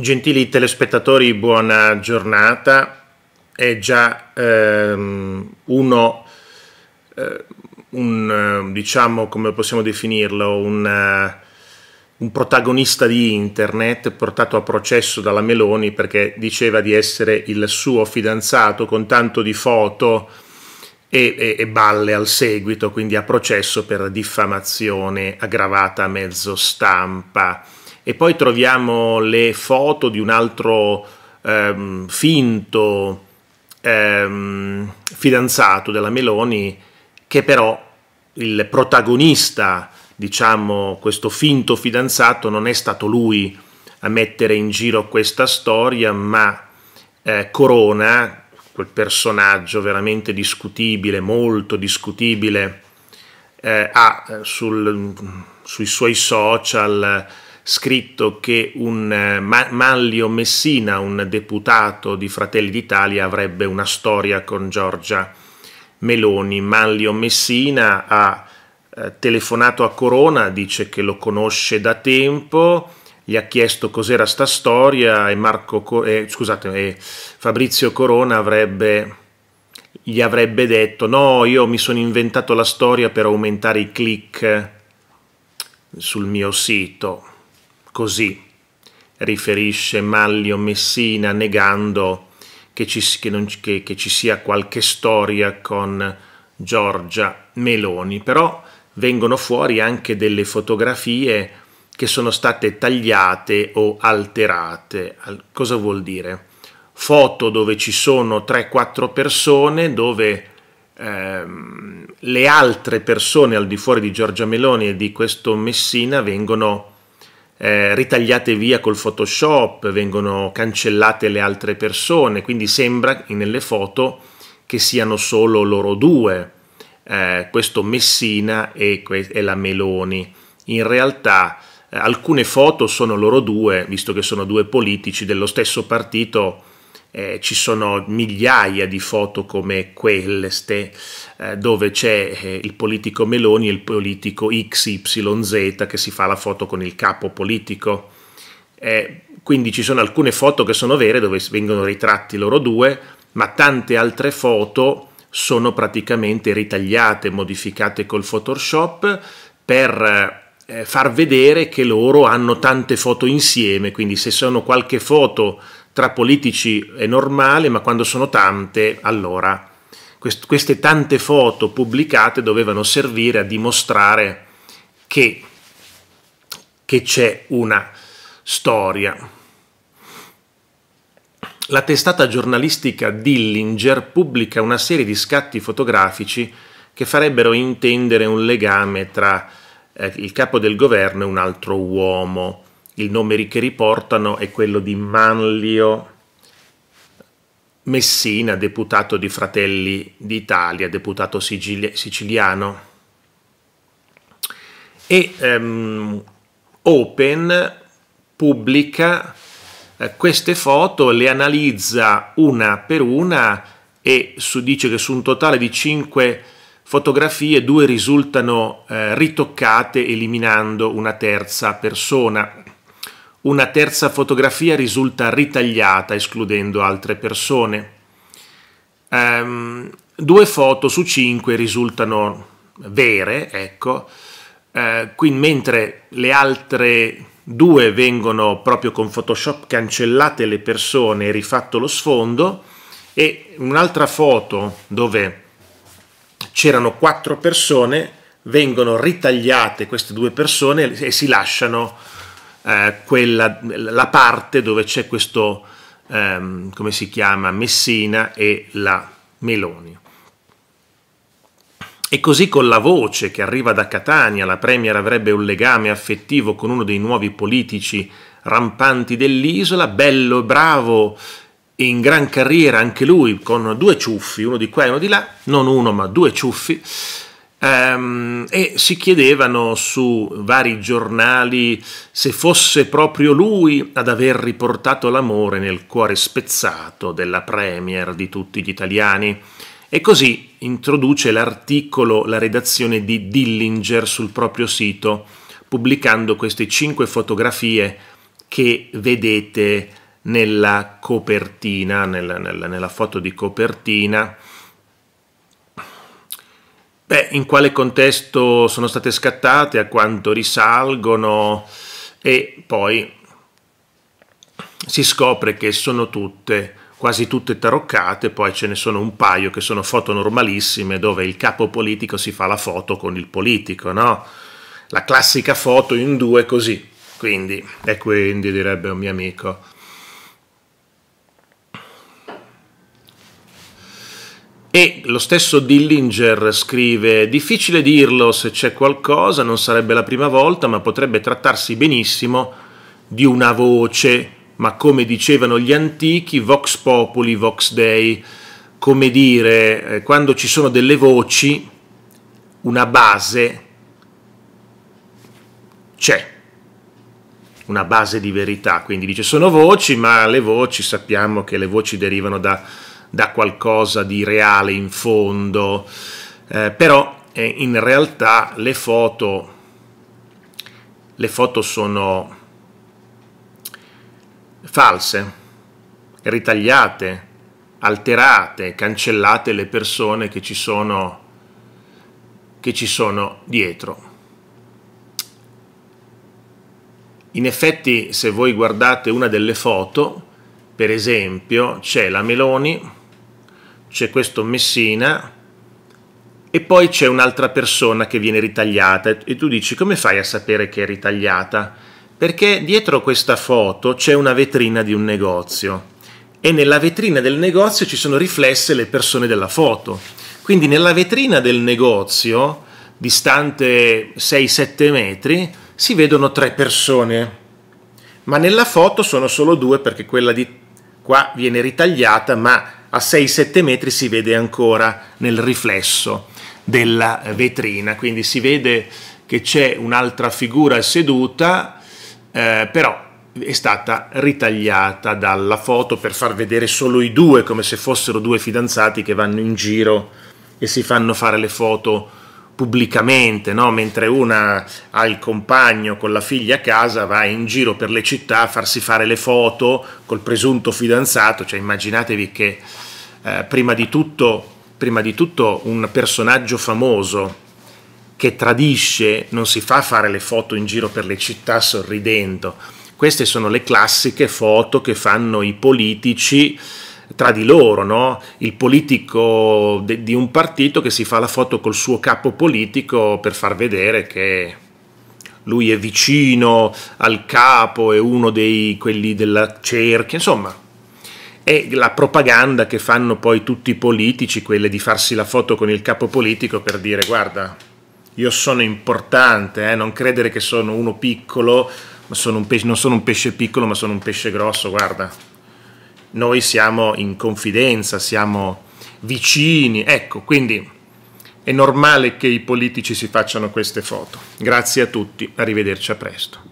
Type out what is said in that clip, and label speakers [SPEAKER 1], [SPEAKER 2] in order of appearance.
[SPEAKER 1] Gentili telespettatori, buona giornata. È già ehm, uno, eh, un, eh, diciamo, come possiamo definirlo, un, uh, un, protagonista di internet portato a processo dalla Meloni perché diceva di essere il suo fidanzato con tanto di foto e, e, e balle al seguito, quindi a processo per diffamazione aggravata a mezzo stampa. E poi troviamo le foto di un altro ehm, finto ehm, fidanzato della Meloni, che però il protagonista, diciamo, questo finto fidanzato, non è stato lui a mettere in giro questa storia, ma eh, Corona, quel personaggio veramente discutibile, molto discutibile, eh, ha eh, sul, sui suoi social scritto che un eh, Manlio Messina, un deputato di Fratelli d'Italia, avrebbe una storia con Giorgia Meloni. Manlio Messina ha eh, telefonato a Corona, dice che lo conosce da tempo, gli ha chiesto cos'era sta storia e, Marco, eh, scusate, eh, Fabrizio Corona avrebbe, gli avrebbe detto no, io mi sono inventato la storia per aumentare i click sul mio sito così, riferisce Mallio Messina negando che ci, che, non, che, che ci sia qualche storia con Giorgia Meloni, però vengono fuori anche delle fotografie che sono state tagliate o alterate. Cosa vuol dire? Foto dove ci sono 3-4 persone, dove ehm, le altre persone al di fuori di Giorgia Meloni e di questo Messina vengono eh, ritagliate via col Photoshop, vengono cancellate le altre persone, quindi sembra nelle foto che siano solo loro due, eh, questo Messina e, e, la Meloni. In realtà eh, alcune foto sono loro due, visto che sono due politici dello stesso partito eh, ci sono migliaia di foto come queste eh, dove c'è eh, il politico Meloni e il politico XYZ che si fa la foto con il capo politico. Eh, quindi ci sono alcune foto che sono vere dove vengono ritratti loro due, ma tante altre foto sono praticamente ritagliate, modificate col Photoshop per eh, far vedere che loro hanno tante foto insieme, quindi se sono qualche foto tra politici è normale, ma quando sono tante, allora quest- queste tante foto pubblicate dovevano servire a dimostrare che, che c'è una storia. La testata giornalistica Dillinger pubblica una serie di scatti fotografici che farebbero intendere un legame tra eh, il capo del governo e un altro uomo il nome che riportano è quello di Manlio Messina, deputato di Fratelli d'Italia, deputato siciliano. E um, Open pubblica eh, queste foto, le analizza una per una e su, dice che su un totale di 5 fotografie due risultano eh, ritoccate eliminando una terza persona. Una terza fotografia risulta ritagliata, escludendo altre persone. Um, due foto su cinque risultano vere, ecco, uh, qui mentre le altre due vengono proprio con Photoshop cancellate le persone e rifatto lo sfondo, e un'altra foto dove c'erano quattro persone vengono ritagliate queste due persone e si lasciano eh, quella, la parte dove c'è questo, ehm, come si chiama, Messina e la Meloni. E così con la voce che arriva da Catania, la Premier avrebbe un legame affettivo con uno dei nuovi politici rampanti dell'isola, bello e bravo, in gran carriera anche lui, con due ciuffi, uno di qua e uno di là, non uno ma due ciuffi, Um, e si chiedevano su vari giornali se fosse proprio lui ad aver riportato l'amore nel cuore spezzato della Premier di tutti gli italiani. E così introduce l'articolo la redazione di Dillinger sul proprio sito, pubblicando queste cinque fotografie che vedete nella copertina, nella, nella, nella foto di copertina. Beh, in quale contesto sono state scattate, a quanto risalgono e poi si scopre che sono tutte, quasi tutte taroccate, poi ce ne sono un paio che sono foto normalissime dove il capo politico si fa la foto con il politico, no? La classica foto in due così, quindi, e quindi direbbe un mio amico. E lo stesso Dillinger scrive: Difficile dirlo se c'è qualcosa, non sarebbe la prima volta, ma potrebbe trattarsi benissimo di una voce. Ma come dicevano gli antichi, vox populi, vox dei, come dire, eh, quando ci sono delle voci, una base c'è una base di verità, quindi dice sono voci, ma le voci sappiamo che le voci derivano da da qualcosa di reale in fondo, eh, però eh, in realtà le foto, le foto sono false, ritagliate, alterate, cancellate le persone che ci sono, che ci sono dietro. In effetti, se voi guardate una delle foto, per esempio, c'è la Meloni c'è questo Messina e poi c'è un'altra persona che viene ritagliata e tu dici come fai a sapere che è ritagliata? Perché dietro questa foto c'è una vetrina di un negozio e nella vetrina del negozio ci sono riflesse le persone della foto. Quindi nella vetrina del negozio, distante 6-7 metri, si vedono tre persone, ma nella foto sono solo due perché quella di qua viene ritagliata, ma a 6-7 metri si vede ancora nel riflesso della vetrina, quindi si vede che c'è un'altra figura seduta, eh, però è stata ritagliata dalla foto per far vedere solo i due, come se fossero due fidanzati che vanno in giro e si fanno fare le foto pubblicamente, no? mentre una ha il compagno con la figlia a casa, va in giro per le città a farsi fare le foto col presunto fidanzato, cioè immaginatevi che eh, prima, di tutto, prima di tutto un personaggio famoso che tradisce non si fa fare le foto in giro per le città sorridendo, queste sono le classiche foto che fanno i politici tra di loro, no? il politico de, di un partito che si fa la foto col suo capo politico per far vedere che lui è vicino al capo, è uno dei quelli della cerchia, insomma, è la propaganda che fanno poi tutti i politici, quelle di farsi la foto con il capo politico per dire guarda, io sono importante, eh? non credere che sono uno piccolo, sono pe- non sono un pesce piccolo, ma sono un pesce grosso, guarda noi siamo in confidenza, siamo vicini, ecco, quindi è normale che i politici si facciano queste foto. Grazie a tutti, arrivederci a presto.